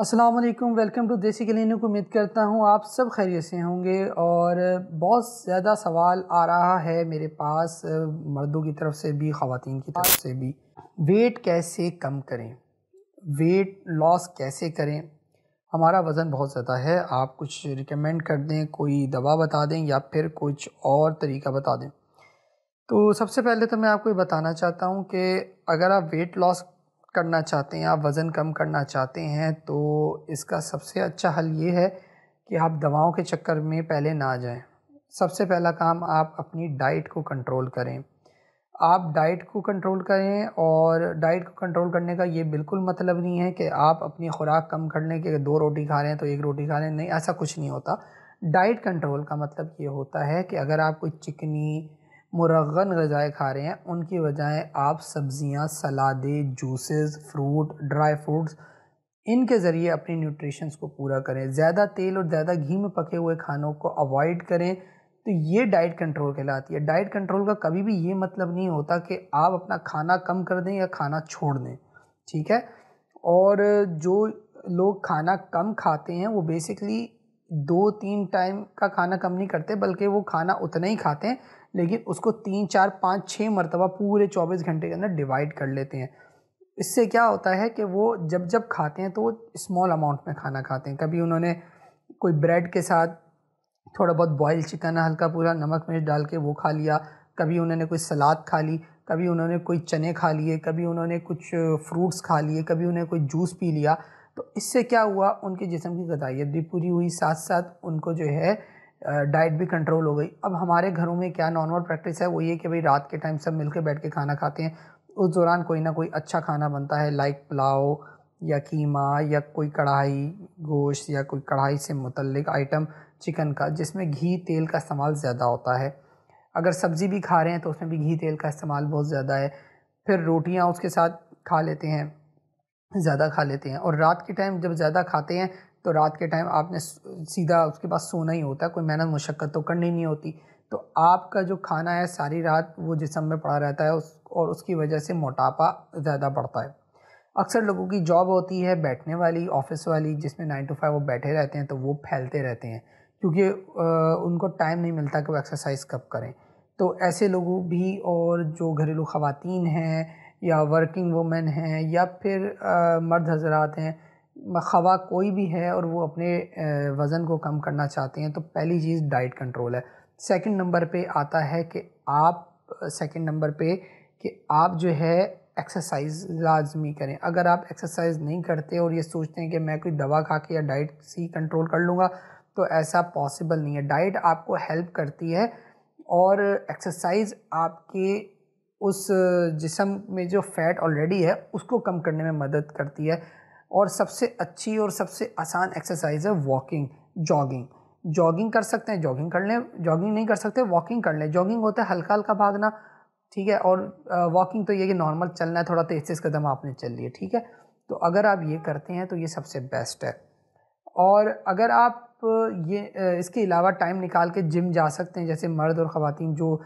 असलकम welcome to देसी clinic उम्मीद करता हूँ आप सब खैरियत से होंगे और बहुत ज़्यादा सवाल आ रहा है मेरे पास मर्दों की तरफ से भी ख़वान की तरफ से भी वेट कैसे कम करें वेट लॉस कैसे करें हमारा वज़न बहुत ज़्यादा है आप कुछ रिकमेंड कर दें कोई दवा बता दें या फिर कुछ और तरीका बता दें तो सबसे पहले तो मैं आपको ये बताना चाहता हूँ कि अगर आप वेट लॉस करना चाहते हैं आप वज़न कम करना चाहते हैं तो इसका सबसे अच्छा हल ये है कि आप दवाओं के चक्कर में पहले ना जाएं सबसे पहला काम आप अपनी डाइट को कंट्रोल करें आप डाइट को कंट्रोल करें और डाइट को कंट्रोल करने का ये बिल्कुल मतलब नहीं है कि आप अपनी खुराक कम कर लें कि दो रोटी खा रहे हैं तो एक रोटी खा रहे हैं नहीं ऐसा कुछ नहीं होता डाइट कंट्रोल का मतलब ये होता है कि अगर आप कोई चिकनी मुरगन गज़ाएँ खा रहे हैं उनकी बजाय आप सब्ज़ियाँ सलादे जूसेस फ्रूट ड्राई फ्रूट्स इनके ज़रिए अपनी न्यूट्रिशंस को पूरा करें ज़्यादा तेल और ज़्यादा घी में पके हुए खानों को अवॉइड करें तो ये डाइट कंट्रोल कहलाती है डाइट कंट्रोल का कभी भी ये मतलब नहीं होता कि आप अपना खाना कम कर दें या खाना छोड़ दें ठीक है और जो लोग खाना कम खाते हैं वो बेसिकली दो तीन टाइम का खाना कम नहीं करते बल्कि वो खाना उतना ही खाते हैं लेकिन उसको तीन चार पाँच छः मरतबा पूरे चौबीस घंटे के अंदर डिवाइड कर लेते हैं इससे क्या होता है कि वो जब जब खाते हैं तो वो स्मॉल अमाउंट में खाना खाते हैं कभी उन्होंने कोई ब्रेड के साथ थोड़ा बहुत बॉयल चिकन हल्का पूरा नमक मिर्च डाल के वो खा लिया कभी उन्होंने कोई सलाद खा ली कभी उन्होंने कोई चने खा लिए कभी उन्होंने कुछ फ्रूट्स खा लिए कभी उन्हें कोई जूस पी लिया तो इससे क्या हुआ उनके जिसम की गदाइत भी पूरी हुई साथ साथ उनको जो है डाइट भी कंट्रोल हो गई अब हमारे घरों में क्या नॉर्मल प्रैक्टिस है वो ये कि भाई रात के टाइम सब मिलकर बैठ के खाना खाते हैं उस दौरान कोई ना कोई अच्छा खाना बनता है लाइक पुलाव या कीमा या कोई कढ़ाई गोश्त या कोई कढ़ाई से मुतलक आइटम चिकन का जिसमें घी तेल का इस्तेमाल ज़्यादा होता है अगर सब्ज़ी भी खा रहे हैं तो उसमें भी घी तेल का इस्तेमाल बहुत ज़्यादा है फिर रोटियाँ उसके साथ खा लेते हैं ज़्यादा खा लेते हैं और रात के टाइम जब ज़्यादा खाते हैं तो रात के टाइम आपने सीधा उसके पास सोना ही होता है कोई मेहनत मशक्कत तो करनी नहीं होती तो आपका जो खाना है सारी रात वो जिसम में पड़ा रहता है उस और उसकी वजह से मोटापा ज़्यादा बढ़ता है अक्सर लोगों की जॉब होती है बैठने वाली ऑफिस वाली जिसमें नाइन टू फाइव वो बैठे रहते हैं तो वो फैलते रहते हैं क्योंकि उनको टाइम नहीं मिलता कि वो एक्सरसाइज कब करें तो ऐसे लोगों भी और जो घरेलू ख़वातीन हैं या वर्किंग वुमेन हैं या फिर आ, मर्द हजरात हैं खवा कोई भी है और वो अपने वज़न को कम करना चाहते हैं तो पहली चीज़ डाइट कंट्रोल है सेकंड नंबर पे आता है कि आप सेकंड नंबर पे कि आप जो है एक्सरसाइज लाजमी करें अगर आप एक्सरसाइज नहीं करते और ये सोचते हैं कि मैं कोई दवा खा के या डाइट से कंट्रोल कर लूँगा तो ऐसा पॉसिबल नहीं है डाइट आपको हेल्प करती है और एक्सरसाइज आपके उस जिसम में जो फैट ऑलरेडी है उसको कम करने में मदद करती है और सबसे अच्छी और सबसे आसान एक्सरसाइज है वॉकिंग जॉगिंग जॉगिंग कर सकते हैं जॉगिंग कर लें जॉगिंग नहीं कर सकते वॉकिंग कर लें जॉगिंग होता है हल्का हल्का भागना ठीक है और वॉकिंग तो ये कि नॉर्मल चलना है थोड़ा तेज तेज कदम आपने चल लिए ठीक है तो अगर आप ये करते हैं तो ये सबसे बेस्ट है और अगर आप ये इसके अलावा टाइम निकाल के जिम जा सकते हैं जैसे मर्द और ख़वातीन जो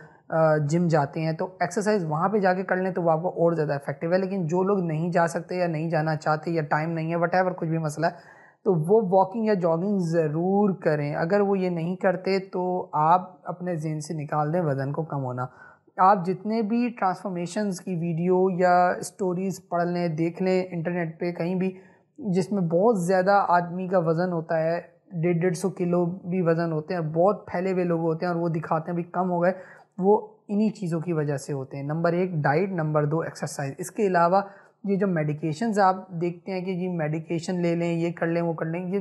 जिम जाते हैं तो एक्सरसाइज वहाँ पे जाके कर लें तो वो आपको और ज़्यादा इफेक्टिव है लेकिन जो लोग नहीं जा सकते या नहीं जाना चाहते या टाइम नहीं है वट कुछ भी मसला है तो वो वॉकिंग या जॉगिंग ज़रूर करें अगर वो ये नहीं करते तो आप अपने जेन से निकाल दें वज़न को कम होना आप जितने भी ट्रांसफॉर्मेशंस की वीडियो या स्टोरीज़ पढ़ लें देख लें इंटरनेट पे कहीं भी जिसमें बहुत ज़्यादा आदमी का वज़न होता है डेढ़ डेढ़ सौ किलो भी वज़न होते हैं बहुत फैले हुए लोग होते हैं और वो दिखाते हैं भी कम हो गए वो इन्हीं चीज़ों की वजह से होते हैं नंबर एक डाइट नंबर दो एक्सरसाइज इसके अलावा ये जो मेडिकेशंस आप देखते हैं कि जी मेडिकेशन ले लें ये कर लें वो कर लें ये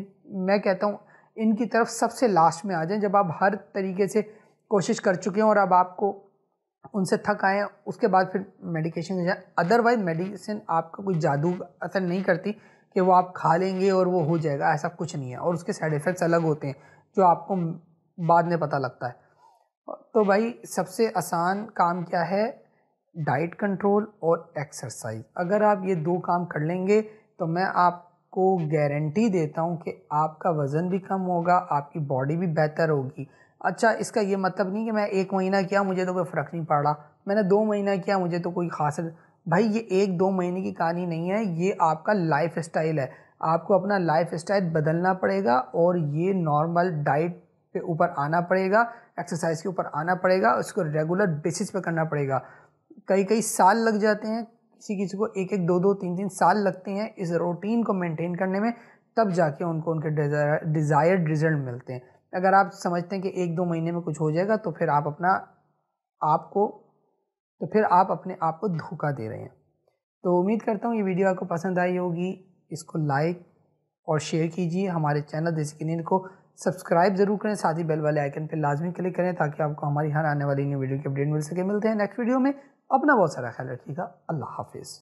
मैं कहता हूँ इनकी तरफ सबसे लास्ट में आ जाएं जब आप हर तरीके से कोशिश कर चुके हैं और अब आपको उनसे थक आए उसके बाद फिर मेडिकेशन जाए अदरवाइज मेडिसिन आपका कोई जादू असर नहीं करती कि वो आप खा लेंगे और वो हो जाएगा ऐसा कुछ नहीं है और उसके साइड इफ़ेक्ट्स अलग होते हैं जो आपको बाद में पता लगता है तो भाई सबसे आसान काम क्या है डाइट कंट्रोल और एक्सरसाइज अगर आप ये दो काम कर लेंगे तो मैं आपको गारंटी देता हूँ कि आपका वज़न भी कम होगा आपकी बॉडी भी बेहतर होगी अच्छा इसका ये मतलब नहीं कि मैं एक महीना किया मुझे तो कोई फ़र्क नहीं पड़ा मैंने दो महीना किया मुझे तो कोई खास भाई ये एक दो महीने की कहानी नहीं है ये आपका लाइफ स्टाइल है आपको अपना लाइफ स्टाइल बदलना पड़ेगा और ये नॉर्मल डाइट पे ऊपर आना पड़ेगा एक्सरसाइज के ऊपर आना पड़ेगा उसको रेगुलर बेसिस पे करना पड़ेगा कई कई साल लग जाते हैं किसी किसी को एक एक दो दो तीन तीन साल लगते हैं इस रूटीन को मेंटेन करने में तब जाके उनको उनके डिज़ायर्ड रिजल्ट मिलते हैं अगर आप समझते हैं कि एक दो महीने में कुछ हो जाएगा तो फिर आप अपना आपको तो फिर आप अपने आप को धोखा दे रहे हैं तो उम्मीद करता हूँ ये वीडियो आपको पसंद आई होगी इसको लाइक और शेयर कीजिए हमारे चैनल देसी किनियन को सब्सक्राइब जरूर करें साथ ही बेल वाले आइकन पर लाजमी क्लिक करें ताकि आपको हमारी हर आने वाली न्यू वीडियो की अपडेट मिल सके मिलते हैं नेक्स्ट वीडियो में अपना बहुत सारा ख्याल रखिएगा अल्लाह हाफिज़